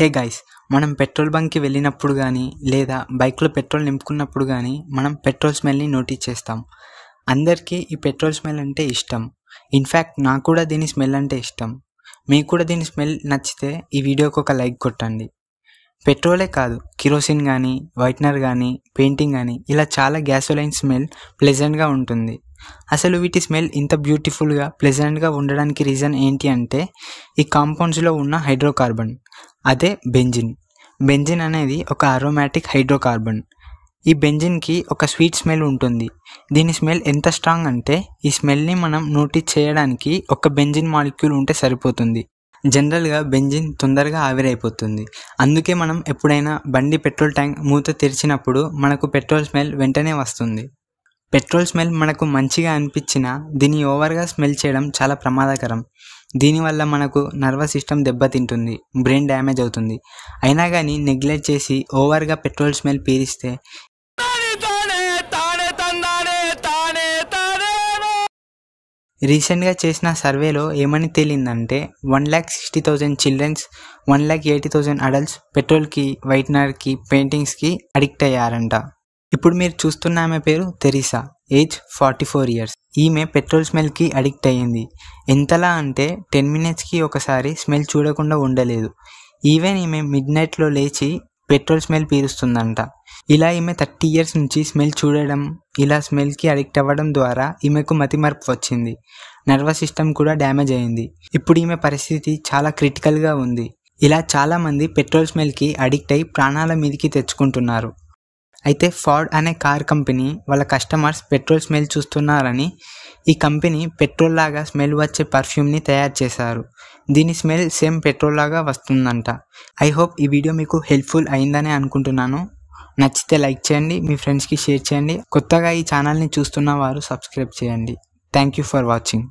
hey guys మనం petrol బంక్కి వెళ్ళినప్పుడు కానీ లేదా బైక్లో పెట్రోల్ నింపుకున్నప్పుడు కానీ మనం పెట్రోల్ స్మెల్ని నోటీస్ చేస్తాం అందరికీ ఈ పెట్రోల్ స్మెల్ అంటే ఇష్టం ఇన్ఫ్యాక్ట్ నాకు కూడా దీని స్మెల్ అంటే ఇష్టం మీకు కూడా దీని స్మెల్ నచ్చితే ఈ వీడియోకి ఒక లైక్ కొట్టండి పెట్రోలే కాదు కిరోసిన్ కానీ వైట్నర్ కానీ పెయింటింగ్ కానీ ఇలా చాలా గ్యాసోలైన్ స్మెల్ ప్లెజెంట్గా ఉంటుంది అసలు వీటి స్మెల్ ఇంత బ్యూటిఫుల్గా ప్లెజెంట్గా ఉండడానికి రీజన్ ఏంటి అంటే ఈ కాంపౌండ్స్లో ఉన్న హైడ్రోకార్బన్ అదే బెంజిన్ బెంజిన్ అనేది ఒక అరోమాటిక్ హైడ్రోకార్బన్ ఈ బెంజిన్కి ఒక స్వీట్ స్మెల్ ఉంటుంది దీని స్మెల్ ఎంత స్ట్రాంగ్ అంటే ఈ స్మెల్ని మనం నోటీస్ చేయడానికి ఒక బెంజిన్ మాలిక్యూల్ ఉంటే సరిపోతుంది జనరల్గా బెంజిన్ తొందరగా ఆవిరైపోతుంది అందుకే మనం ఎప్పుడైనా బండి పెట్రోల్ ట్యాంక్ మూత తెరిచినప్పుడు మనకు పెట్రోల్ స్మెల్ వెంటనే వస్తుంది పెట్రోల్ స్మెల్ మనకు మంచిగా అనిపించినా దీన్ని ఓవర్గా స్మెల్ చేయడం చాలా ప్రమాదకరం దీనివల్ల మనకు నర్వస్ సిస్టమ్ దెబ్బతింటుంది బ్రెయిన్ డ్యామేజ్ అవుతుంది అయినా కానీ నెగ్లెక్ట్ చేసి ఓవర్గా పెట్రోల్ స్మెల్ పీరిస్తే రీసెంట్గా చేసిన సర్వేలో ఏమని తేలిందంటే one lakh sixty thousand childrens one lakh eighty thousand adults పెట్రోల్కి వైట్నర్కి పెయింటింగ్స్కి అడిక్ట్ అయ్యారంట ఇప్పుడు మీరు చూస్తున్న ఆమె పేరు Teresa age forty four years ఈమె పెట్రోల్ స్మెల్కి అడిక్ట్ అయ్యింది ఎంతలా అంటే టెన్ మినిట్స్కి ఒకసారి స్మెల్ చూడకుండా ఉండలేదు ఈవెన్ ఈమె మిడ్ నైట్లో లేచి పెట్రోల్ స్మెల్ పీరుస్తుందంట ఇలా ఈమె థర్టీ ఇయర్స్ నుంచి స్మెల్ చూడడం ఇలా స్మెల్కి అడిక్ట్ అవ్వడం ద్వారా ఈమెకు మార్పు వచ్చింది నర్వస్ సిస్టమ్ కూడా డ్యామేజ్ అయింది ఇప్పుడు ఈమె పరిస్థితి చాలా క్రిటికల్గా ఉంది ఇలా చాలామంది పెట్రోల్ స్మెల్కి అడిక్ట్ అయి ప్రాణాల మీదికి తెచ్చుకుంటున్నారు అయితే ఫార్డ్ అనే కార్ కంపెనీ వాళ్ళ కస్టమర్స్ పెట్రోల్ స్మెల్ చూస్తున్నారని ఈ కంపెనీ పెట్రోల్ లాగా స్మెల్ వచ్చే పర్ఫ్యూమ్ని తయారు చేశారు దీని స్మెల్ సేమ్ పెట్రోల్ లాగా వస్తుందంట ఐ హోప్ ఈ వీడియో మీకు హెల్ప్ఫుల్ అయిందని అనుకుంటున్నాను నచ్చితే లైక్ చేయండి మీ ఫ్రెండ్స్కి షేర్ చేయండి కొత్తగా ఈ ఛానల్ని చూస్తున్న వారు సబ్స్క్రైబ్ చేయండి థ్యాంక్ యూ ఫర్ వాచింగ్